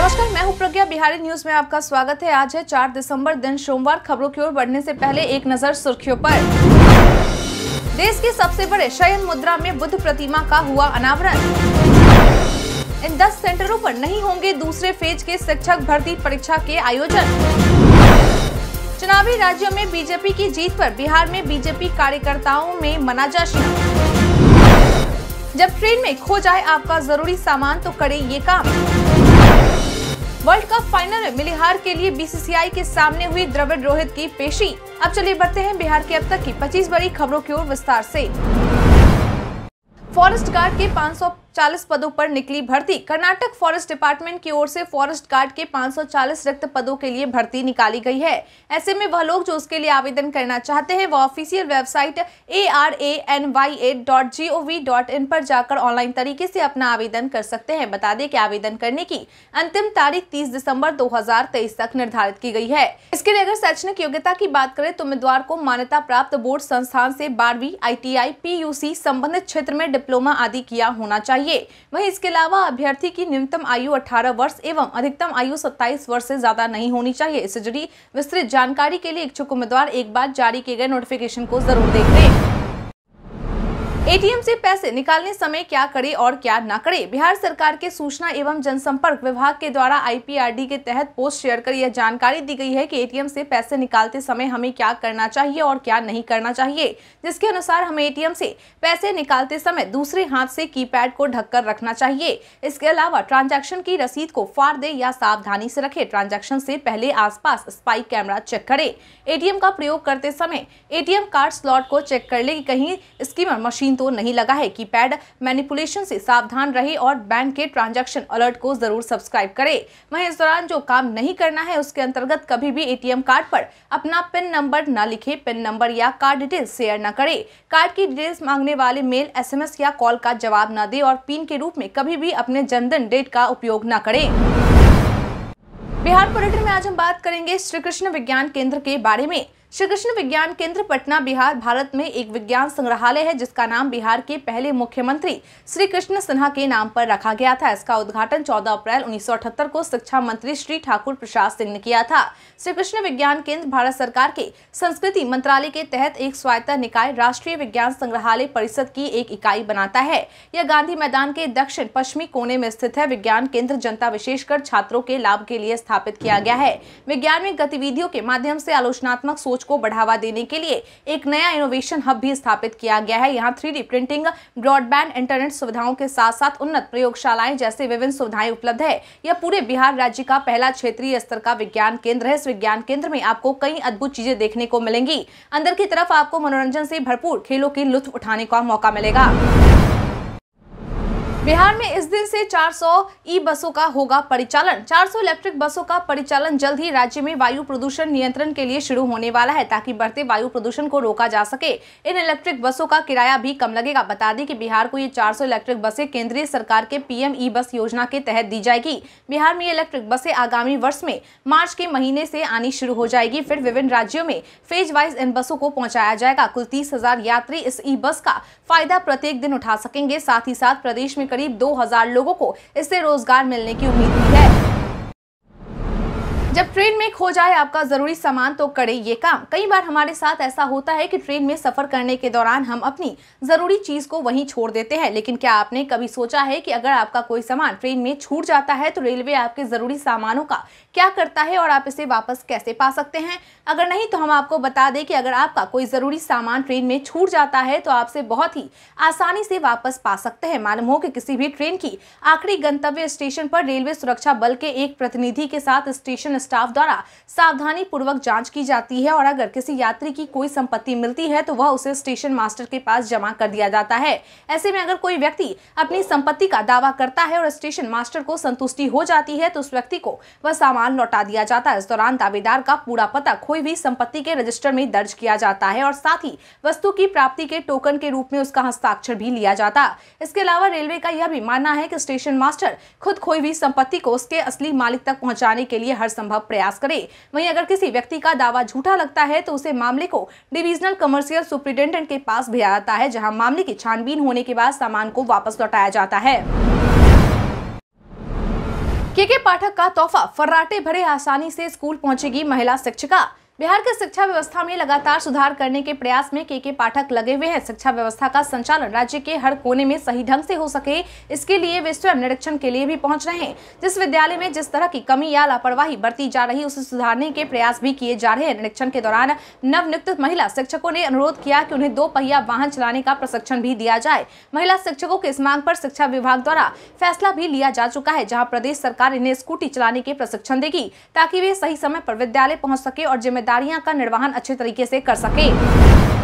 नमस्कार मैं हूं प्रज्ञा बिहारी न्यूज में आपका स्वागत है आज है 4 दिसंबर दिन सोमवार खबरों की ओर बढ़ने से पहले एक नजर सुर्खियों पर देश के सबसे बड़े शयन मुद्रा में बुद्ध प्रतिमा का हुआ अनावरण इन 10 सेंटरों पर नहीं होंगे दूसरे फेज के शिक्षक भर्ती परीक्षा के आयोजन चुनावी राज्यों में बीजेपी की जीत आरोप बिहार में बीजेपी कार्यकर्ताओं में मना जश्न जब ट्रेन में खो जाए आपका जरूरी सामान तो करे ये काम वर्ल्ड कप फाइनल मिली हार के लिए बीसीसीआई के सामने हुई द्रविड़ रोहित की पेशी अब चलिए बढ़ते हैं बिहार की अब तक की 25 बड़ी खबरों की ओर विस्तार से फॉरेस्ट गार्ड के 500 40 पदों पर निकली भर्ती कर्नाटक फॉरेस्ट डिपार्टमेंट की ओर से फॉरेस्ट गार्ड के 540 रिक्त पदों के लिए भर्ती निकाली गई है ऐसे में वह लोग जो उसके लिए आवेदन करना चाहते हैं वह official website A R A N Y A dot G O V dot in पर जाकर ऑनलाइन तरीके से अपना आवेदन कर सकते हैं बता दें कि आवेदन करने की अंतिम तारीख तीस दिसम्बर दो तक निर्धारित की गई है इसके लिए अगर शैक्षणिक योग्यता की बात करें तो उम्मीदवार को मान्यता प्राप्त बोर्ड संस्थान ऐसी बारहवीं I T I P U C संबंधित क्षेत्र में डिप्लोमा आदि किया होना चाहिए चाहिए वहीं इसके अलावा अभ्यर्थी की न्यूनतम आयु 18 वर्ष एवं अधिकतम आयु 27 वर्ष से ज्यादा नहीं होनी चाहिए इससे जुड़ी विस्तृत जानकारी के लिए इच्छुक उम्मीदवार एक बार जारी किए गए नोटिफिकेशन को जरूर देख एटीएम से पैसे निकालने समय क्या करे और क्या ना करे बिहार सरकार के सूचना एवं जनसंपर्क विभाग के द्वारा आईपीआरडी के तहत पोस्ट शेयर कर यह जानकारी दी गई है कि एटीएम से पैसे निकालते समय हमें क्या करना चाहिए और क्या नहीं करना चाहिए जिसके अनुसार हमें एटीएम से पैसे निकालते समय दूसरे हाथ से की को ढककर रखना चाहिए इसके अलावा ट्रांजेक्शन की रसीद को फाड़ दे या सावधानी से रखे ट्रांजेक्शन से पहले आस स्पाइक कैमरा चेक करे ए का प्रयोग करते समय ए कार्ड स्लॉट को चेक कर ले कहीं स्कीमर मशीन तो तो नहीं लगा है की पैड मैनिपुलेशन से सावधान रहे और बैंक के ट्रांजेक्शन अलर्ट को जरूर सब्सक्राइब करे वही इस दौरान जो काम नहीं करना है उसके अंतर्गत कभी भी एटीएम कार्ड पर अपना पिन नंबर न लिखे पिन नंबर या कार्ड डिटेल शेयर न करे कार्ड की डिटेल्स मांगने वाले मेल एसएमएस या कॉल का जवाब न दे और पिन के रूप में कभी भी अपने जन्मदिन डेट का उपयोग न करें बिहार पर्यटन में आज हम बात करेंगे श्री कृष्ण विज्ञान केंद्र के बारे में श्री कृष्ण विज्ञान केंद्र पटना बिहार भारत में एक विज्ञान संग्रहालय है जिसका नाम बिहार के पहले मुख्यमंत्री श्री कृष्ण सिन्हा के नाम पर रखा गया था इसका उद्घाटन 14 अप्रैल 1978 को शिक्षा मंत्री श्री ठाकुर प्रसाद सिंह ने किया था श्री कृष्ण विज्ञान केंद्र भारत सरकार के संस्कृति मंत्रालय के तहत एक स्वायत्ता निकाय राष्ट्रीय विज्ञान संग्रहालय परिषद की एक इकाई बनाता है यह गांधी मैदान के दक्षिण पश्चिमी कोने में स्थित है विज्ञान केंद्र जनता विशेषकर छात्रों के लाभ के लिए स्थापित किया गया है विज्ञान में गतिविधियों के माध्यम से आलोचनात्मक सोच सोच को बढ़ावा देने के लिए एक नया इनोवेशन हब भी स्थापित किया गया है यहाँ थ्री प्रिंटिंग ब्रॉडबैंड इंटरनेट सुविधाओं के साथ साथ उन्नत प्रयोगशालाएं जैसे विभिन्न सुविधाएं उपलब्ध है यह पूरे बिहार राज्य का पहला क्षेत्रीय स्तर का विज्ञान केंद्र है इस विज्ञान केंद्र में आपको कई अद्भुत चीजें देखने को मिलेंगी अंदर की तरफ आपको मनोरंजन से भरपूर खेलों के लुत्फ उठाने का मौका मिलेगा बिहार में इस दिन से 400 ई बसों का होगा परिचालन 400 इलेक्ट्रिक बसों का परिचालन जल्द ही राज्य में वायु प्रदूषण नियंत्रण के लिए शुरू होने वाला है ताकि बढ़ते वायु प्रदूषण को रोका जा सके इन इलेक्ट्रिक बसों का किराया भी कम लगेगा बता दें कि बिहार को ये 400 इलेक्ट्रिक बसें केंद्रीय सरकार के पीएम ई बस योजना के तहत दी जाएगी बिहार में ये इलेक्ट्रिक बसें आगामी वर्ष में मार्च के महीने से आनी शुरू हो जाएगी फिर विभिन्न राज्यों में फेज वाइज इन बसों को पहुंचाया जाएगा कुल तीस यात्री इस ई बस का फायदा प्रत्येक दिन उठा सकेंगे साथ ही साथ प्रदेश में करीब 2000 लोगों को इससे रोजगार मिलने की उम्मीद है जब ट्रेन में खो जाए आपका ज़रूरी सामान तो करे ये काम कई बार हमारे साथ ऐसा होता है कि ट्रेन में सफ़र करने के दौरान हम अपनी ज़रूरी चीज़ को वहीं छोड़ देते हैं लेकिन क्या आपने कभी सोचा है कि अगर आपका कोई सामान ट्रेन में छूट जाता है तो रेलवे आपके ज़रूरी सामानों का क्या करता है और आप इसे वापस कैसे पा सकते हैं अगर नहीं तो हम आपको बता दें कि अगर आपका कोई ज़रूरी सामान ट्रेन में छूट जाता है तो आपसे बहुत ही आसानी से वापस पा सकते हैं मालूम हो कि किसी भी ट्रेन की आखिरी गंतव्य स्टेशन पर रेलवे सुरक्षा बल के एक प्रतिनिधि के साथ स्टेशन स्टाफ द्वारा सावधानी पूर्वक जांच की जाती है और अगर किसी यात्री की कोई संपत्ति मिलती है तो वह उसे स्टेशन मास्टर के पास जमा कर दिया जाता है ऐसे में अगर कोई व्यक्ति अपनी संपत्ति का दावा करता है और स्टेशन मास्टर को संतुष्टि हो जाती है तो उस व्यक्ति को वह सामान लौटा दिया जाता है इस दौरान दावेदार का पूरा पता खोई भी संपत्ति के रजिस्टर में दर्ज किया जाता है और साथ ही वस्तु की प्राप्ति के टोकन के रूप में उसका हस्ताक्षर भी लिया जाता इसके अलावा रेलवे का यह भी मानना है कि स्टेशन मास्टर खुद कोई भी संपत्ति को उसके असली मालिक तक पहुंचाने के लिए हर संभव संभव प्रयास करे वही अगर किसी व्यक्ति का दावा झूठा लगता है तो उसे मामले को डिविजनल कमर्शियल सुप्रिंटेंडेंट के पास भेजा जाता है जहाँ मामले की छानबीन होने के बाद सामान को वापस लौटाया जाता है के के पाठक का तोहफा फर्राटे भरे आसानी से स्कूल पहुंचेगी महिला शिक्षिका बिहार के शिक्षा व्यवस्था में लगातार सुधार करने के प्रयास में के के पाठक लगे हुए हैं शिक्षा व्यवस्था का संचालन राज्य के हर कोने में सही ढंग से हो सके इसके लिए वे स्वयं निरीक्षण के लिए भी पहुंच रहे हैं जिस विद्यालय में जिस तरह की कमी या लापरवाही बरती जा रही उसे सुधारने के प्रयास भी किए जा रहे हैं निरीक्षण के दौरान नियुक्त महिला शिक्षकों ने अनुरोध किया कि उन्हें दो पहिया वाहन चलाने का प्रशिक्षण भी दिया जाए महिला शिक्षकों की इस मांग आरोप शिक्षा विभाग द्वारा फैसला भी लिया जा चुका है जहाँ प्रदेश सरकार इन्हें स्कूटी चलाने के प्रशिक्षण देगी ताकि वे सही समय आरोप विद्यालय पहुँच सके और जिम्मेदार जिम्मेदारियां का निर्वहन अच्छे तरीके से कर सके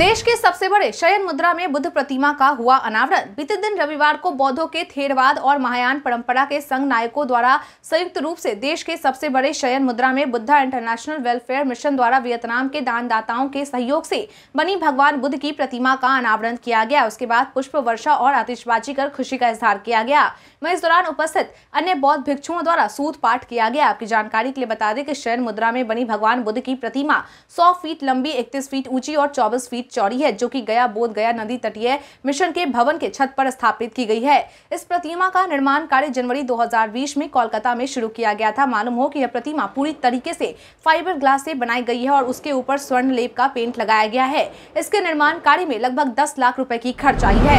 देश के सबसे बड़े शयन मुद्रा में बुद्ध प्रतिमा का हुआ अनावरण बीते दिन रविवार को बौद्धों के थेरवाद और महायान परंपरा के संघ नायकों द्वारा संयुक्त रूप से देश के सबसे बड़े शयन मुद्रा में बुद्धा इंटरनेशनल वेलफेयर मिशन द्वारा वियतनाम के दानदाताओं के सहयोग से बनी भगवान बुद्ध की प्रतिमा का अनावरण किया गया उसके बाद पुष्प वर्षा और आतिशबाजी कर खुशी का इजहार किया गया वही इस दौरान उपस्थित अन्य बौद्ध भिक्षुओं द्वारा सूत पाठ किया गया आपकी जानकारी के लिए बता दें कि शयन मुद्रा में बनी भगवान बुद्ध की प्रतिमा सौ फीट लंबी इकतीस फीट ऊंची और चौबीस फीट चौड़ी है जो कि गया बोध गया नदी तटीय मिशन के भवन के छत पर स्थापित की गई है इस प्रतिमा का निर्माण कार्य जनवरी 2020 में कोलकाता में शुरू किया गया था मालूम हो कि यह प्रतिमा पूरी तरीके से फाइबर ग्लास से बनाई गई है और उसके ऊपर स्वर्ण लेप का पेंट लगाया गया है इसके निर्माण कार्य में लगभग दस लाख रूपए की खर्च आई है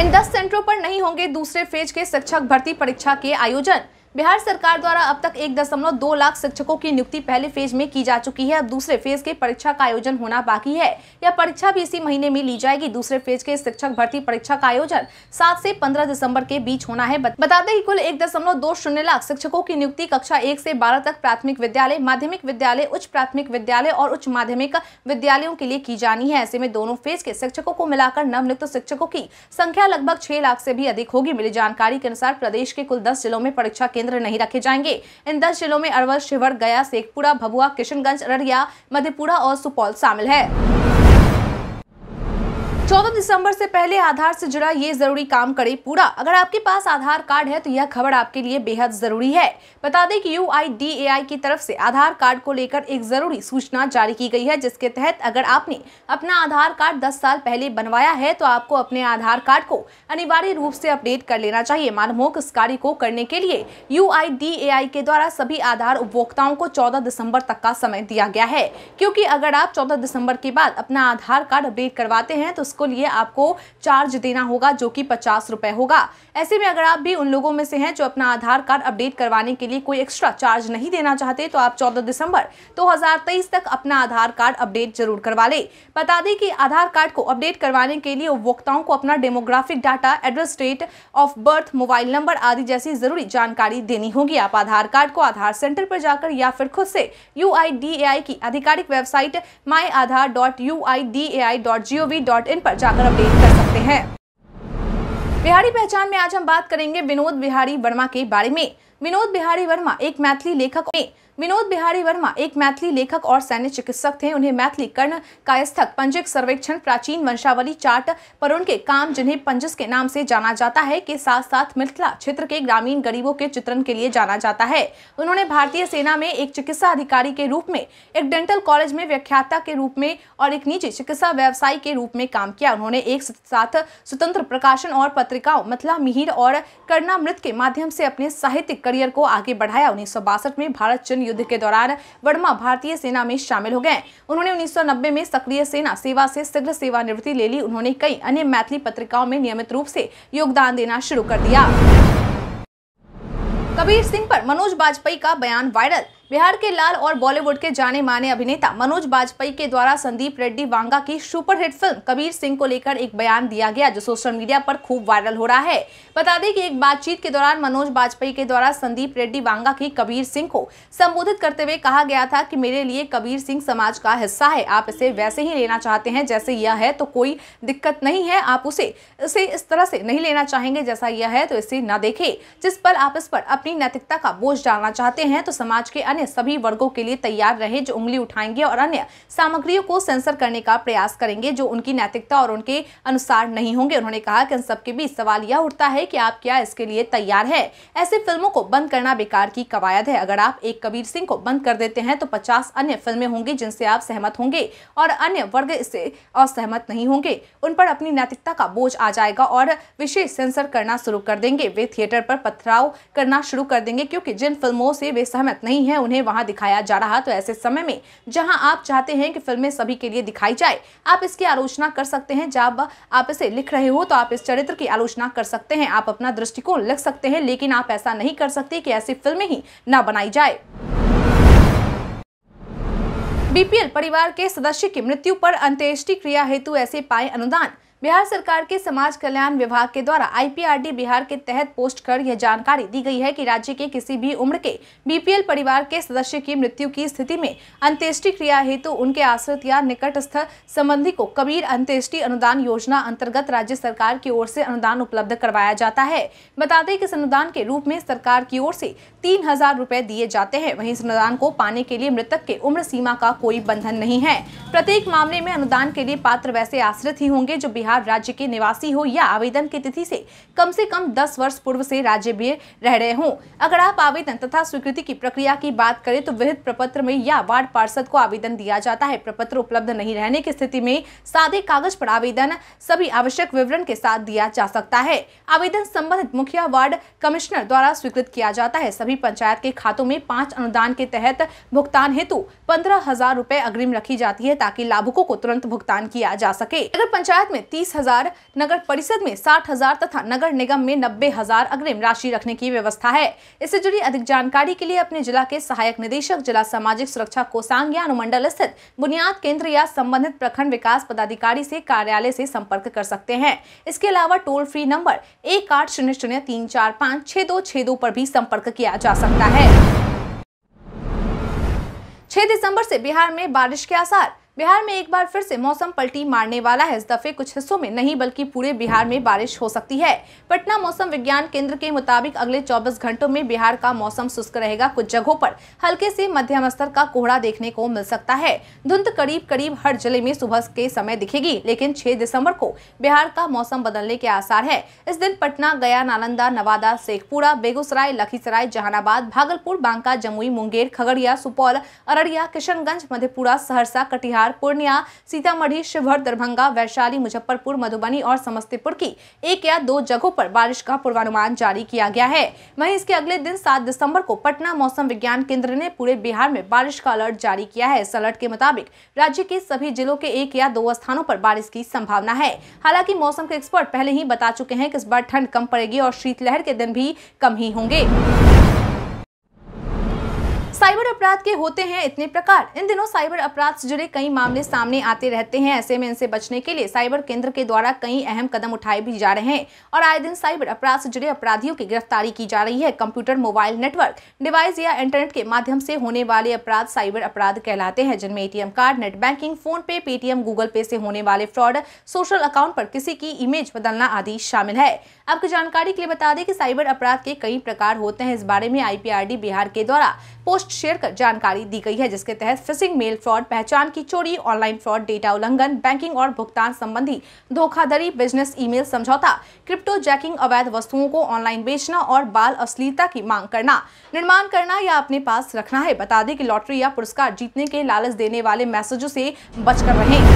इन दस सेंटरों पर नहीं होंगे दूसरे फेज के शिक्षक भर्ती परीक्षा के आयोजन बिहार सरकार द्वारा अब तक एक दशमलव दो लाख शिक्षकों की नियुक्ति पहले फेज में की जा चुकी है अब दूसरे फेज के परीक्षा का आयोजन होना बाकी है यह परीक्षा भी इसी महीने में ली जाएगी दूसरे फेज के शिक्षक भर्ती परीक्षा का आयोजन सात से पंद्रह दिसंबर के बीच होना है बता दें कुल एक दशमलव दो शून्य लाख शिक्षकों की नियुक्ति कक्षा एक से बारह तक प्राथमिक विद्यालय माध्यमिक विद्यालय उच्च प्राथमिक विद्यालय और उच्च माध्यमिक विद्यालयों के लिए की जानी है ऐसे में दोनों फेज के शिक्षकों को मिलाकर नवनियुक्त शिक्षकों की संख्या लगभग छह लाख से भी अधिक होगी मिली जानकारी के अनुसार प्रदेश के कुल दस जिलों में परीक्षा केंद्र केंद्र नहीं रखे जाएंगे इन दस जिलों में अरवल शिवर गया शेखपुरा भभुआ किशनगंज अररिया मधेपुरा और सुपौल शामिल है चौदह दिसंबर से पहले आधार से जुड़ा ये जरूरी काम करे पूरा अगर आपके पास आधार कार्ड है तो यह खबर आपके लिए बेहद जरूरी है बता दें कि यू की तरफ से आधार कार्ड को लेकर एक जरूरी सूचना जारी की गई है जिसके तहत अगर आपने अपना आधार कार्ड 10 साल पहले बनवाया है तो आपको अपने आधार कार्ड को अनिवार्य रूप से अपडेट कर लेना चाहिए मालूम हो इस कार्य को करने के लिए यू के द्वारा सभी आधार उपभोक्ताओं को चौदह दिसम्बर तक का समय दिया गया है क्योंकि अगर आप चौदह दिसम्बर के बाद अपना आधार कार्ड अपडेट करवाते हैं तो जिसको लिए आपको चार्ज देना होगा जो कि पचास रुपए होगा ऐसे में अगर आप भी उन लोगों में से हैं जो अपना आधार कार्ड अपडेट करवाने के लिए कोई एक्स्ट्रा चार्ज नहीं देना चाहते तो आप चौदह दिसंबर दो तक अपना आधार कार्ड अपडेट जरूर करवा ले बता दें कि आधार कार्ड को अपडेट करवाने के लिए उपभोक्ताओं को अपना demographic data address date of birth mobile number आदि जैसी जरूरी जानकारी देनी होगी आप आधार कार्ड को आधार सेंटर पर जाकर या फिर खुद से यू की आधिकारिक website my Aadhaar dot U I D A I dot G O V dot in पर जाकर अपडेट कर सकते हैं बिहारी पहचान में आज हम बात करेंगे विनोद बिहारी वर्मा के बारे में विनोद बिहारी वर्मा एक मैथिली लेखक विनोद बिहारी वर्मा एक मैथिली लेखक और सैन्य चिकित्सक थे उन्हें मैथिली कर्ण कायस्थक पंजिक सर्वेक्षण प्राचीन वंशावली चार्ट पर उनके काम जिन्हें पंजस के नाम से जाना जाता है के साथ साथ मिथिला क्षेत्र के ग्रामीण गरीबों के चित्रण के लिए जाना जाता है उन्होंने भारतीय सेना में एक चिकित्सा अधिकारी के रूप में एक डेंटल कॉलेज में व्याख्याता के रूप में और एक निजी चिकित्सा व्यवसायी के रूप में काम किया उन्होंने एक साथ स्वतंत्र प्रकाशन और पत्रिकाओं मिथिला मिहिर और कर्णामृत के माध्यम से अपने साहित्यिक करियर को आगे बढ़ाया उन्नीस में भारत युद्ध के दौरान वर्मा भारतीय सेना में शामिल हो गए उन्होंने 1990 में सक्रिय सेना सेवा से शीघ्र सेवानिवृत्ति ले ली उन्होंने कई अन्य मैथिली पत्रिकाओं में नियमित रूप से योगदान देना शुरू कर दिया कबीर सिंह पर मनोज बाजपेयी का बयान वायरल बिहार के लाल और बॉलीवुड के जाने माने अभिनेता मनोज बाजपेयी के द्वारा संदीप रेड्डी वांगा की सुपरहिट फिल्म कबीर सिंह को लेकर एक बयान दिया गया जो सोशल मीडिया पर खूब वायरल हो रहा है बता दें कि एक बातचीत के दौरान मनोज बाजपेयी के द्वारा संदीप रेड्डी वांगा की कबीर सिंह को संबोधित करते हुए कहा गया था की मेरे लिए कबीर सिंह समाज का हिस्सा है आप इसे वैसे ही लेना चाहते हैं जैसे यह है तो कोई दिक्कत नहीं है आप उसे इसे इस तरह से नहीं लेना चाहेंगे जैसा यह है तो इसे न देखे जिस पर आप इस पर अपनी नैतिकता का बोझ डालना चाहते हैं तो समाज के अन्य सभी वर्गों के लिए तैयार रहे जो उंगली उठाएंगे और अन्य सामग्रियों को सेंसर करने का प्रयास करेंगे जो उनकी नैतिकता और उनके अनुसार नहीं होंगे उन्होंने कहा कि इन सबके बीच सवाल यह उठता है कि आप क्या इसके लिए तैयार है ऐसे फिल्मों को बंद करना बेकार की कवायद है अगर आप एक कबीर सिंह को बंद कर देते हैं तो पचास अन्य फिल्में होंगी जिनसे आप सहमत होंगे और अन्य वर्ग इससे असहमत नहीं होंगे उन पर अपनी नैतिकता का बोझ आ जाएगा और विशेष सेंसर करना शुरू कर देंगे वे थिएटर पर पथराव करना शुरू कर देंगे क्योंकि जिन फिल्मों से वे सहमत नहीं है उन्हें वहां दिखाया जा रहा तो ऐसे समय में जहां आप चाहते हैं कि फिल्में सभी के लिए दिखाई जाए आप इसकी आलोचना कर सकते हैं जब आप इसे लिख रहे हो तो आप इस चरित्र की आलोचना कर सकते हैं आप अपना दृष्टिकोण लिख सकते हैं लेकिन आप ऐसा नहीं कर सकते कि ऐसी फिल्में ही न बनाई जाए बीपीएल परिवार के सदस्य की मृत्यु पर अंत्येष्टि क्रिया हेतु ऐसे पाए अनुदान बिहार सरकार के समाज कल्याण विभाग के द्वारा आईपीआरडी बिहार के तहत पोस्ट कर यह जानकारी दी गई है कि राज्य के किसी भी उम्र के बीपीएल परिवार के सदस्य की मृत्यु की स्थिति में अंत्येष्टि क्रिया हेतु तो उनके आश्रित या निकटस्थ संबंधी को कबीर अंत्येष्टि अनुदान योजना अंतर्गत राज्य सरकार की ओर से अनुदान उपलब्ध करवाया जाता है बता दें कि इस अनुदान के रूप में सरकार की ओर से तीन हजार दिए जाते हैं वही इस अनुदान को पाने के लिए मृतक के उम्र सीमा का कोई बंधन नहीं है प्रत्येक मामले में अनुदान के लिए पात्र वैसे आश्रित ही होंगे जो बिहार बिहार राज्य के निवासी हो या आवेदन की तिथि से कम से कम दस वर्ष पूर्व से राज्य में रह रहे हों अगर आप आवेदन तथा स्वीकृति की प्रक्रिया की बात करें तो विहित प्रपत्र में या वार्ड पार्षद को आवेदन दिया जाता है प्रपत्र उपलब्ध नहीं रहने की स्थिति में सादे कागज पर आवेदन सभी आवश्यक विवरण के साथ दिया जा सकता है आवेदन संबंधित मुखिया वार्ड कमिश्नर द्वारा स्वीकृत किया जाता है सभी पंचायत के खातों में पांच अनुदान के तहत भुगतान हेतु पंद्रह हजार रूपए अग्रिम रखी जाती है ताकि लाभुकों को तुरंत भुगतान किया जा सके अगर पंचायत में तीस हजार नगर परिषद में साठ हजार तथा नगर निगम में नब्बे हजार अग्रिम राशि रखने की व्यवस्था है इससे जुड़ी अधिक जानकारी के लिए अपने जिला के सहायक निदेशक जिला सामाजिक सुरक्षा कोसांग या अनुमंडल स्थित बुनियाद केंद्र या संबंधित प्रखंड विकास पदाधिकारी से कार्यालय से संपर्क कर सकते हैं इसके अलावा टोल फ्री नंबर एक आठ शून्य शून्य तीन चार पाँच छः दो छः दो पर भी संपर्क किया जा सकता है 6 दिसंबर से बिहार में बारिश के आसार बिहार में एक बार फिर से मौसम पलटी मारने वाला है इस दफे कुछ हिस्सों में नहीं बल्कि पूरे बिहार में बारिश हो सकती है पटना मौसम विज्ञान केंद्र के मुताबिक अगले 24 घंटों में बिहार का मौसम शुष्क रहेगा कुछ जगहों पर हल्के से मध्यम स्तर का कोहरा देखने को मिल सकता है धुंध करीब करीब हर जिले में सुबह के समय दिखेगी लेकिन छह दिसम्बर को बिहार का मौसम बदलने के आसार है इस दिन पटना गया नालंदा नवादा शेखपुरा बेगूसराय लखीसराय जहानाबाद भागलपुर बांका जमुई मुंगेर खगड़िया सुपौल अररिया किशनगंज मधेपुरा सहरसा कटिहार कटिहार पूर्णिया सीतामढ़ी शिवहर दरभंगा वैशाली मुजफ्फरपुर मधुबनी और समस्तीपुर की एक या दो जगहों पर बारिश का पूर्वानुमान जारी किया गया है वहीं इसके अगले दिन सात दिसंबर को पटना मौसम विज्ञान केंद्र ने पूरे बिहार में बारिश का अलर्ट जारी किया है इस अलर्ट के मुताबिक राज्य के सभी जिलों के एक या दो स्थानों पर बारिश की संभावना है हालांकि मौसम के एक्सपर्ट पहले ही बता चुके हैं की इस बार ठंड कम पड़ेगी और शीतलहर के दिन भी कम ही होंगे साइबर अपराध के होते हैं इतने प्रकार इन दिनों साइबर अपराध से जुड़े कई मामले सामने आते रहते हैं ऐसे में इनसे बचने के लिए साइबर केंद्र के द्वारा कई अहम कदम उठाए भी जा रहे हैं और आए दिन साइबर अपराध से जुड़े अपराधियों की गिरफ्तारी की जा रही है कंप्यूटर मोबाइल नेटवर्क डिवाइस या इंटरनेट के माध्यम से होने वाले अपराध साइबर अपराध कहलाते हैं जिनमें ATM card net banking PhonePe Paytm Google Pay से होने वाले फ्रॉड सोशल अकाउंट पर किसी की इमेज बदलना आदि शामिल है आपकी जानकारी के लिए बता दें कि साइबर अपराध के कई प्रकार होते हैं इस बारे में आईपीआरडी बिहार के द्वारा पोस्ट पोस्ट शेयर कर जानकारी दी गई है जिसके तहत फिशिंग मेल फ्रॉड पहचान की चोरी ऑनलाइन फ्रॉड डेटा उल्लंघन बैंकिंग और भुगतान संबंधी धोखाधड़ी बिजनेस ईमेल समझौता क्रिप्टो जैकिंग अवैध वस्तुओं को ऑनलाइन बेचना और बाल अश्लीलता की मांग करना निर्माण करना या अपने पास रखना है बता दें कि लॉटरी या पुरस्कार जीतने के लालच देने वाले मैसेजों से बचकर रहें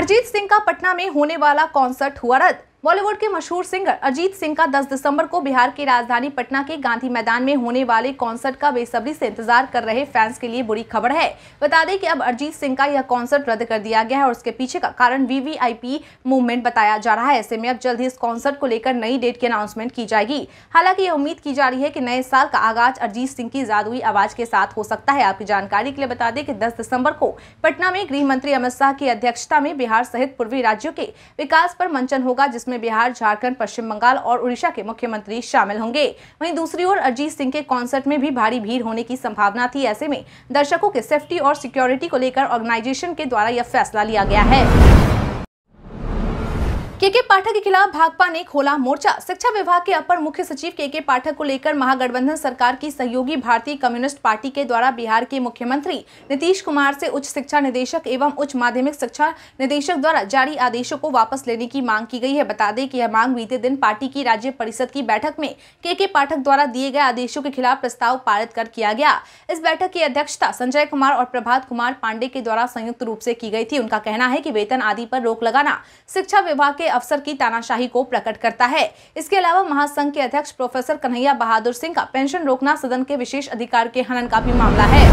अरिजीत सिंह का पटना में होने वाला कॉन्सर्ट हुआ रद्द बॉलीवुड के मशहूर सिंगर अजीत सिंह का 10 दिसंबर को बिहार की राजधानी पटना के गांधी मैदान में होने वाले कॉन्सर्ट का बेसब्री से इंतजार कर रहे फैंस के लिए बुरी खबर है बता दें कि अब अजीत सिंह का यह कॉन्सर्ट रद्द कर दिया गया है और उसके पीछे का कारण वीवीआईपी मूवमेंट बताया जा रहा है ऐसे में अब जल्द ही इस कॉन्सर्ट को लेकर नई डेट की अनाउंसमेंट की जाएगी हालांकि ये उम्मीद की जा रही है की नए साल का आगाज अरजीत सिंह की जादुई आवाज के साथ हो सकता है आपकी जानकारी के लिए बता दें की दस दिसंबर को पटना में गृह मंत्री अमित शाह की अध्यक्षता में बिहार सहित पूर्वी राज्यों के विकास पर मंचन होगा जिसमें जिसमें बिहार झारखंड पश्चिम बंगाल और उड़ीसा के मुख्यमंत्री शामिल होंगे वहीं दूसरी ओर अरिजीत सिंह के कॉन्सर्ट में भी भारी भीड़ होने की संभावना थी ऐसे में दर्शकों के सेफ्टी और सिक्योरिटी को लेकर ऑर्गेनाइजेशन के द्वारा यह फैसला लिया गया है केके पाठक के खिलाफ भाजपा ने खोला मोर्चा शिक्षा विभाग के अपर मुख्य सचिव केके पाठक को लेकर महागठबंधन सरकार की सहयोगी भारतीय कम्युनिस्ट पार्टी के द्वारा बिहार के मुख्यमंत्री नीतीश कुमार से उच्च शिक्षा निदेशक एवं उच्च माध्यमिक शिक्षा निदेशक द्वारा जारी आदेशों को वापस लेने की मांग की गई है बता दें कि यह मांग बीते दिन पार्टी की राज्य परिषद की बैठक में के के पाठक द्वारा दिए गए आदेशों के खिलाफ प्रस्ताव पारित कर किया गया इस बैठक की अध्यक्षता संजय कुमार और प्रभात कुमार पांडे के द्वारा संयुक्त रूप से की गई थी उनका कहना है की वेतन आदि पर रोक लगाना शिक्षा विभाग के अफसर की तानाशाही को प्रकट करता है इसके अलावा महासंघ के अध्यक्ष प्रोफेसर कन्हैया बहादुर सिंह का पेंशन रोकना सदन के विशेष अधिकार के हनन का भी मामला है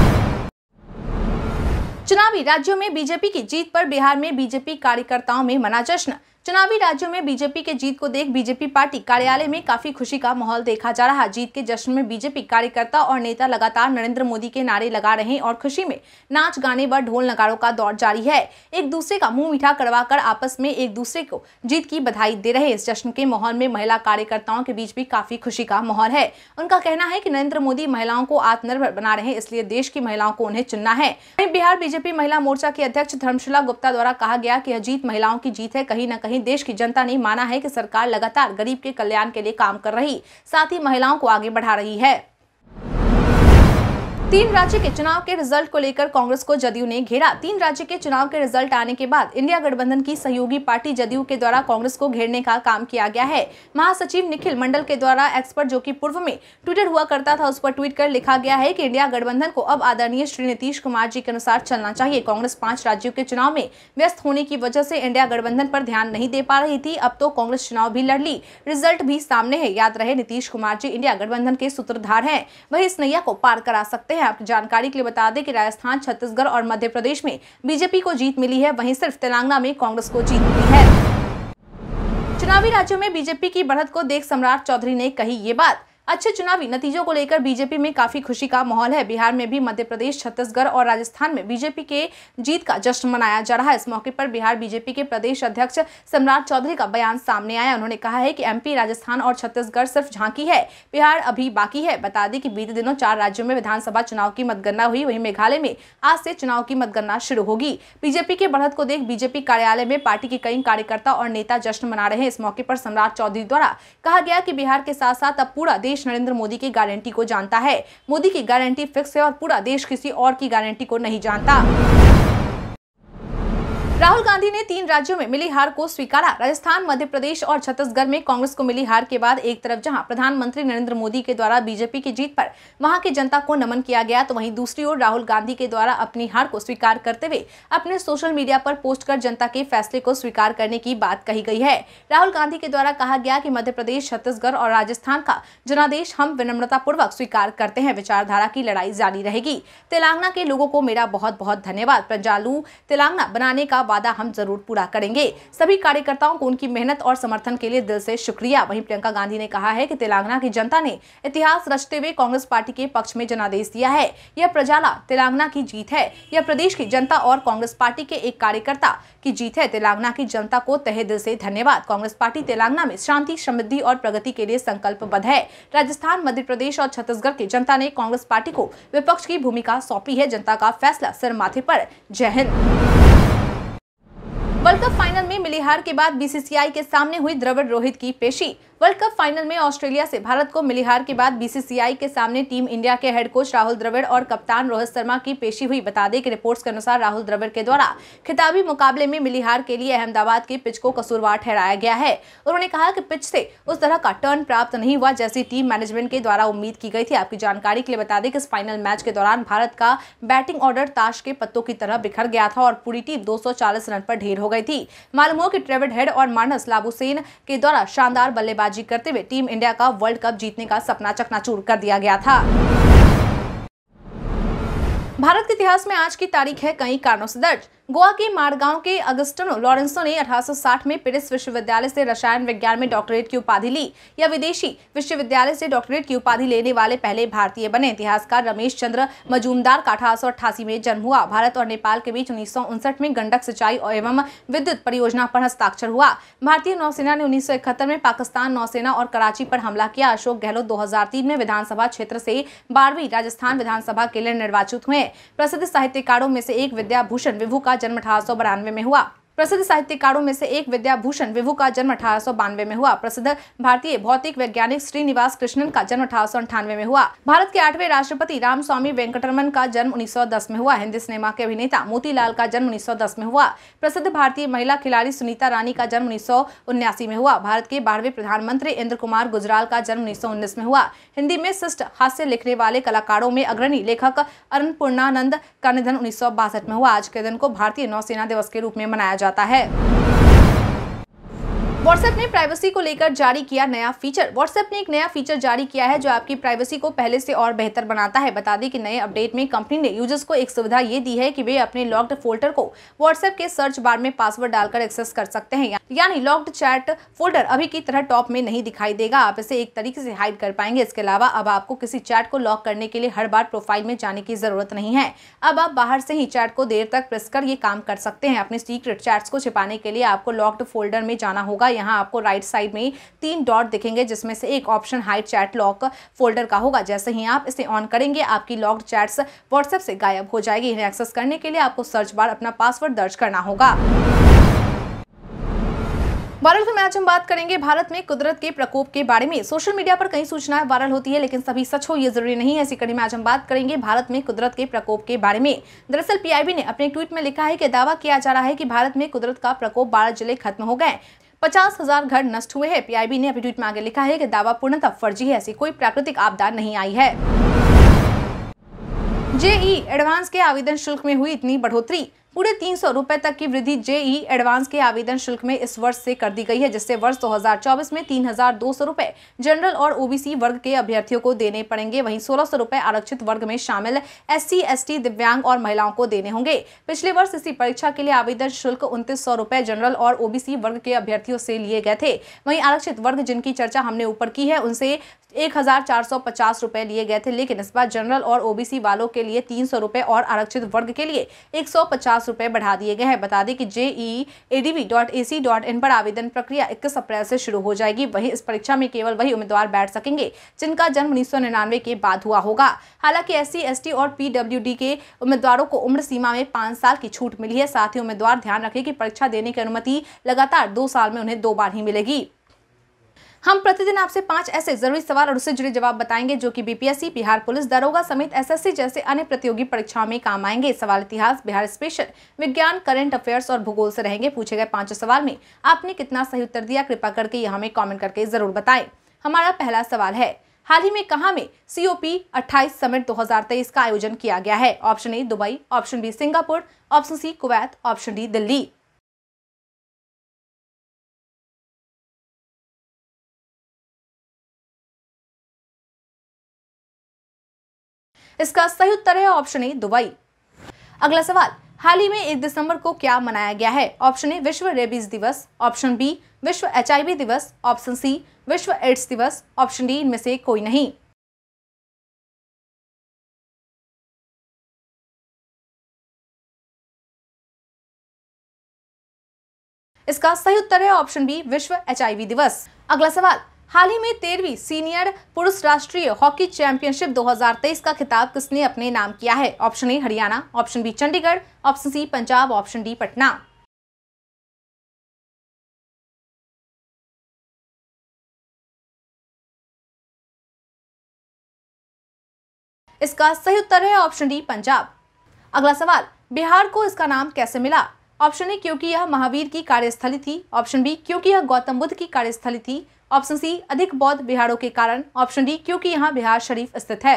चुनावी राज्यों में बीजेपी की जीत पर बिहार में बीजेपी कार्यकर्ताओं में मना जश्न चुनावी राज्यों में बीजेपी के जीत को देख बीजेपी पार्टी कार्यालय में काफी खुशी का माहौल देखा जा रहा जीत के जश्न में बीजेपी कार्यकर्ता और नेता लगातार नरेंद्र मोदी के नारे लगा रहे हैं और खुशी में नाच गाने व ढोल नगाड़ों का दौर जारी है एक दूसरे का मुंह मीठा करवा कर आपस में एक दूसरे को जीत की बधाई दे रहे इस जश्न के माहौल में महिला कार्यकर्ताओं के बीच भी काफी खुशी का माहौल है उनका कहना है की नरेंद्र मोदी महिलाओं को आत्मनिर्भर बना रहे इसलिए देश की महिलाओं को उन्हें चुनना है बिहार बीजेपी महिला मोर्चा के अध्यक्ष धर्मशिला गुप्ता द्वारा कहा गया की यह जीत महिलाओं की जीत है कहीं न कहीं वहीं देश की जनता ने माना है कि सरकार लगातार गरीब के कल्याण के लिए काम कर रही साथ ही महिलाओं को आगे बढ़ा रही है तीन राज्य के चुनाव के रिजल्ट को लेकर कांग्रेस को जदयू ने घेरा तीन राज्य के चुनाव के रिजल्ट आने के बाद इंडिया गठबंधन की सहयोगी पार्टी जदयू के द्वारा कांग्रेस को घेरने का काम किया गया है महासचिव निखिल मंडल के द्वारा एक्सपर्ट जो कि पूर्व में ट्विटर हुआ करता था उस पर ट्वीट कर लिखा गया है की इंडिया गठबंधन को अब आदरणीय श्री नीतीश कुमार जी के अनुसार चलना चाहिए कांग्रेस पांच राज्यों के चुनाव में व्यस्त होने की वजह से इंडिया गठबंधन पर ध्यान नहीं दे पा रही थी अब तो कांग्रेस चुनाव भी लड़ ली रिजल्ट भी सामने है याद रहे नीतीश कुमार जी इंडिया गठबंधन के सूत्रधार है वही इस नैया को पार करा सकते हैं आपकी जानकारी के लिए बता दें कि राजस्थान छत्तीसगढ़ और मध्य प्रदेश में बीजेपी को जीत मिली है वहीं सिर्फ तेलंगाना में कांग्रेस को जीत मिली है चुनावी राज्यों में बीजेपी की बढ़त को देख सम्राट चौधरी ने कही ये बात अच्छे चुनावी नतीजों को लेकर बीजेपी में काफी खुशी का माहौल है बिहार में भी मध्य प्रदेश छत्तीसगढ़ और राजस्थान में बीजेपी के जीत का जश्न मनाया जा रहा है इस मौके पर बिहार बीजेपी के प्रदेश अध्यक्ष सम्राट चौधरी का बयान सामने आया उन्होंने कहा है कि एमपी राजस्थान और छत्तीसगढ़ सिर्फ झांकी है बिहार अभी बाकी है बता दें कि बीते दिनों चार राज्यों में विधानसभा चुनाव की मतगणना हुई वही मेघालय में आज से चुनाव की मतगणना शुरू होगी बीजेपी के बढ़त को देख बीजेपी कार्यालय में पार्टी के कई कार्यकर्ता और नेता जश्न मना रहे हैं इस मौके पर सम्राट चौधरी द्वारा कहा गया कि बिहार के साथ साथ अब पूरा देश देश नरेंद्र मोदी की गारंटी को जानता है मोदी की गारंटी फिक्स है और पूरा देश किसी और की गारंटी को नहीं जानता राहुल गांधी ने तीन राज्यों में मिली हार को स्वीकारा राजस्थान मध्य प्रदेश और छत्तीसगढ़ में कांग्रेस को मिली हार के बाद एक तरफ जहां प्रधानमंत्री नरेंद्र मोदी के द्वारा बीजेपी की जीत पर वहां की जनता को नमन किया गया तो वहीं दूसरी ओर राहुल गांधी के द्वारा अपनी हार को स्वीकार करते हुए अपने सोशल मीडिया पर पोस्ट कर जनता के फैसले को स्वीकार करने की बात कही गई है राहुल गांधी के द्वारा कहा गया की मध्य प्रदेश छत्तीसगढ़ और राजस्थान का जनादेश हम विनम्रता पूर्वक स्वीकार करते हैं विचारधारा की लड़ाई जारी रहेगी तेलंगाना के लोगों को मेरा बहुत बहुत धन्यवाद प्रजालू तेलंगाना बनाने का वादा हम जरूर पूरा करेंगे सभी कार्यकर्ताओं को उनकी मेहनत और समर्थन के लिए दिल से शुक्रिया वहीं प्रियंका गांधी ने कहा है कि तेलंगाना की जनता ने इतिहास रचते हुए कांग्रेस पार्टी के पक्ष में जनादेश दिया है यह प्रजाला तेलंगाना की जीत है यह प्रदेश की जनता और कांग्रेस पार्टी के एक कार्यकर्ता की जीत है तेलंगाना की जनता को तहे दिल से धन्यवाद कांग्रेस पार्टी तेलंगाना में शांति समृद्धि और प्रगति के लिए संकल्पबद्ध है राजस्थान मध्य प्रदेश और छत्तीसगढ़ की जनता ने कांग्रेस पार्टी को विपक्ष की भूमिका सौंपी है जनता का फैसला सिर माथे पर जय हिंद वर्ल्ड कप फाइनल में मिली हार के बाद बीसीसीआई के सामने हुई द्रविड़ रोहित की पेशी वर्ल्ड कप फाइनल में ऑस्ट्रेलिया से भारत को मिली हार के बाद बीसीसीआई के सामने टीम इंडिया के हेड कोच राहुल द्रविड़ और कप्तान रोहित शर्मा की पेशी हुई बता दें कि रिपोर्ट्स के अनुसार राहुल द्रविड़ के द्वारा खिताबी मुकाबले में मिली हार के लिए अहमदाबाद के पिच को कसूरवार ठहराया गया है उन्होंने कहा कि पिच से उस तरह का टर्न प्राप्त नहीं हुआ जैसी टीम मैनेजमेंट के द्वारा उम्मीद की गई थी आपकी जानकारी के लिए बता दें कि इस फाइनल मैच के दौरान भारत का बैटिंग ऑर्डर ताश के पत्तों की तरह बिखर गया था और पूरी टीम दो रन पर ढेर हो गई थी मालूम हो कि ट्रेविड हेड और मानस लाबुसेन के द्वारा शानदार बल्लेबाज बल्लेबाजी करते हुए टीम इंडिया का वर्ल्ड कप जीतने का सपना चकनाचूर कर दिया गया था भारत के इतिहास में आज की तारीख है कई कारणों से दर्ज गोवा के मारगांव के अगस्टनो लॉरेंसो ने 1860 में पेरिस विश्वविद्यालय से रसायन विज्ञान में डॉक्टरेट की उपाधि ली या विदेशी विश्वविद्यालय से डॉक्टरेट की उपाधि लेने वाले पहले भारतीय बने इतिहासकार रमेश चंद्र मजूमदार का अठारह में जन्म हुआ भारत और नेपाल के बीच उन्नीस में गंडक सिंचाई और एवं विद्युत परियोजना पर हस्ताक्षर हुआ भारतीय नौसेना ने उन्नीस में पाकिस्तान नौसेना और कराची पर हमला किया अशोक गहलोत दो में विधानसभा क्षेत्र से बारहवीं राजस्थान विधानसभा के लिए निर्वाचित हुए प्रसिद्ध साहित्यकारों में से एक विद्याभूषण विभू का जन्म अठारह में हुआ प्रसिद्ध साहित्यकारों में से एक विद्याभूषण विभु का जन्म अठारह में हुआ प्रसिद्ध भारतीय भौतिक वैज्ञानिक श्रीनिवास कृष्णन का जन्म अठारह में हुआ भारत के आठवें राष्ट्रपति राम स्वामी वेंकटरमन का जन्म 1910 में हुआ हिंदी सिनेमा के अभिनेता मोतीलाल का जन्म 1910 में हुआ प्रसिद्ध भारतीय महिला खिलाड़ी सुनीता रानी का जन्म उन्नीस में हुआ भारत के बारहवें प्रधानमंत्री इंद्र कुमार गुजराल का जन्म उन्नीस में हुआ हिंदी में शिष्ट हास्य लिखने वाले कलाकारों में अग्रणी लेखक अरुण पूर्णानंद का निधन उन्नीस में हुआ आज के दिन को भारतीय नौसेना दिवस के रूप में मनाया जाता जाता है व्हाट्सएप ने प्राइवेसी को लेकर जारी किया नया फीचर व्हाट्सएप ने एक नया फीचर जारी किया है जो आपकी प्राइवेसी को पहले से और बेहतर बनाता है बता दें कि नए अपडेट में कंपनी ने यूजर्स को एक सुविधा ये दी है कि वे अपने लॉक्ड फोल्डर को व्हाट्सएप के सर्च बार में पासवर्ड डालकर एक्सेस कर सकते हैं यानी लॉक्ड चैट फोल्डर अभी की तरह टॉप में नहीं दिखाई देगा आप इसे एक तरीके से हाइड कर पाएंगे इसके अलावा अब आपको किसी चैट को लॉक करने के लिए हर बार प्रोफाइल में जाने की जरूरत नहीं है अब आप बाहर से ही चैट को देर तक प्रेस कर ये काम कर सकते हैं अपने सीक्रेट चैट्स को छिपाने के लिए आपको लॉक्ड फोल्डर में जाना होगा होगा यहाँ आपको राइट साइड में तीन डॉट दिखेंगे जिसमें से एक option hide chat lock folder का होगा जैसे ही आप इसे ऑन करेंगे आपकी लॉक्ड चैट्स व्हाट्सएप से गायब हो जाएगी इन्हें एक्सेस करने के लिए आपको सर्च बार अपना पासवर्ड दर्ज करना होगा वायरल में आज हम बात करेंगे भारत में कुदरत के प्रकोप के बारे में सोशल मीडिया पर कई सूचनाएं वायरल होती है लेकिन सभी सच हो ये जरूरी नहीं है इसी कड़ी में आज हम बात करेंगे भारत में कुदरत के प्रकोप के बारे में दरअसल पीआईबी ने अपने ट्वीट में लिखा है कि दावा किया जा रहा है कि भारत में कुदरत का प्रकोप बारह जिले खत्म हो गए पचास हजार घर नष्ट हुए हैं पीआईबी ने अपने ट्वीट में आगे लिखा है कि दावा पूर्णतः फर्जी है ऐसी कोई प्राकृतिक आपदा नहीं आई है जेई एडवांस के आवेदन शुल्क में हुई इतनी बढ़ोतरी पूरे तीन सौ तक की वृद्धि जेई एडवांस के आवेदन शुल्क में इस वर्ष से कर दी गई है जिससे वर्ष 2024 में तीन हजार दो सौ जनरल और ओबीसी वर्ग के अभ्यर्थियों को देने पड़ेंगे वहीं सोलह सौ आरक्षित वर्ग में शामिल एस सी एस दिव्यांग और महिलाओं को देने होंगे पिछले वर्ष इसी परीक्षा के लिए आवेदन शुल्क उन्तीस सौ जनरल और ओबीसी वर्ग के अभ्यर्थियों से लिए गए थे वहीं आरक्षित वर्ग जिनकी चर्चा हमने ऊपर की है उनसे एक हजार चार सौ पचास लिए गए थे लेकिन इस बार जनरल और ओबीसी वालों के लिए तीन सौ और आरक्षित वर्ग के लिए एक सौ पचास रुपए बढ़ा दिए गए हैं बता दें कि जेई इन पर आवेदन प्रक्रिया इक्कीस अप्रैल से शुरू हो जाएगी वहीं इस परीक्षा में केवल वही उम्मीदवार बैठ सकेंगे जिनका जन्म उन्नीस के बाद हुआ होगा हालांकि एस सी और पीडब्ल्यू के उम्मीदवारों को उम्र सीमा में पांच साल की छूट मिली है साथ ही उम्मीदवार ध्यान रखे की परीक्षा देने की अनुमति लगातार दो साल में उन्हें दो बार ही मिलेगी हम प्रतिदिन आपसे पांच ऐसे जरूरी सवाल और उससे जुड़े जवाब बताएंगे जो कि बीपीएससी बिहार पुलिस दरोगा समेत एसएससी जैसे अन्य प्रतियोगी परीक्षाओं में काम आएंगे सवाल इतिहास बिहार स्पेशल विज्ञान करंट अफेयर्स और भूगोल से रहेंगे पूछे गए पांचों सवाल में आपने कितना सही उत्तर दिया कृपा करके यहाँ में कॉमेंट करके जरूर बताए हमारा पहला सवाल है हाल ही में कहा में सीओपी अट्ठाईस समिट दो का आयोजन किया गया है option A Dubai option B Singapore option C Kuwait option D Delhi इसका सही उत्तर है ऑप्शन ए दुबई अगला सवाल हाल ही में एक दिसंबर को क्या मनाया गया है ऑप्शन ए विश्व रेबीज दिवस ऑप्शन बी विश्व एच दिवस ऑप्शन सी विश्व एड्स दिवस ऑप्शन डी इनमें से कोई नहीं इसका सही उत्तर है ऑप्शन बी विश्व एच दिवस अगला सवाल हाल ही में तेरहवीं सीनियर पुरुष राष्ट्रीय हॉकी चैंपियनशिप 2023 का खिताब किसने अपने नाम किया है option A Haryana option B Chandigarh option C Punjab option D Patna इसका सही उत्तर है ऑप्शन डी पंजाब अगला सवाल बिहार को इसका नाम कैसे मिला ऑप्शन ए क्योंकि यह महावीर की कार्यस्थली थी ऑप्शन बी क्योंकि यह गौतम बुद्ध की कार्यस्थली थी ऑप्शन सी अधिक बौद्ध बिहारों के कारण ऑप्शन डी क्योंकि यहाँ बिहार शरीफ स्थित है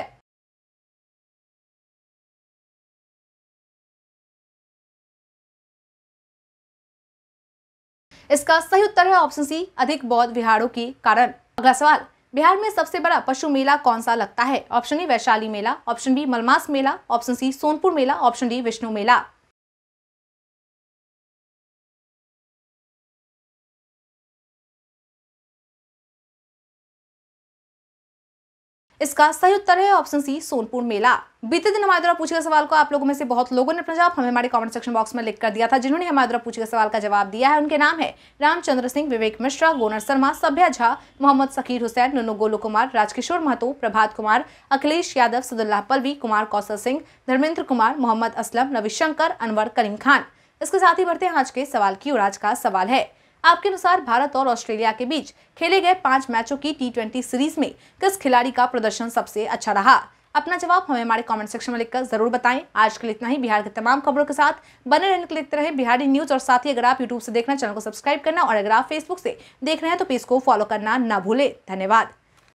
इसका सही उत्तर है ऑप्शन सी अधिक बौद्ध बिहारों के कारण अगला सवाल बिहार में सबसे बड़ा पशु मेला कौन सा लगता है option A Vaishali Mela option B Malmas Mela option C Sonpur Mela option D Vishnu Mela इसका सही उत्तर है ऑप्शन सी सोनपुर मेला बीते दिन हमारे द्वारा पूछे गए सवाल को आप लोगों में से बहुत लोगों ने अपना जवाब हमें हमारे कमेंट सेक्शन बॉक्स में लिख कर दिया था जिन्होंने हमारे द्वारा पूछे गए सवाल का जवाब दिया है उनके नाम है रामचंद्र सिंह विवेक मिश्रा गोनर शर्मा सभ्या झा मोहम्मद सकीर हुसैन नुनू गोलू कुमार राजकिशोर महतो प्रभात कुमार अखिलेश यादव सदुल्लाह पलवी कुमार कौशल सिंह धर्मेंद्र कुमार मोहम्मद असलम रविशंकर अनवर करीम खान इसके साथ ही बढ़ते हैं आज के सवाल की और आज का सवाल है आपके अनुसार भारत और ऑस्ट्रेलिया के बीच खेले गए पांच मैचों की टी सीरीज में किस खिलाड़ी का प्रदर्शन सबसे अच्छा रहा अपना जवाब हमें हमारे कमेंट सेक्शन में लिखकर जरूर बताएं आज के लिए इतना ही बिहार के तमाम खबरों के साथ बने रहने के लिए लिखते रहे बिहारी न्यूज और साथ ही अगर आप यूट्यूब से देखना चैनल को सब्सक्राइब करना और अगर आप फेसबुक से देख रहे हैं तो पेज को फॉलो करना ना भूले धन्यवाद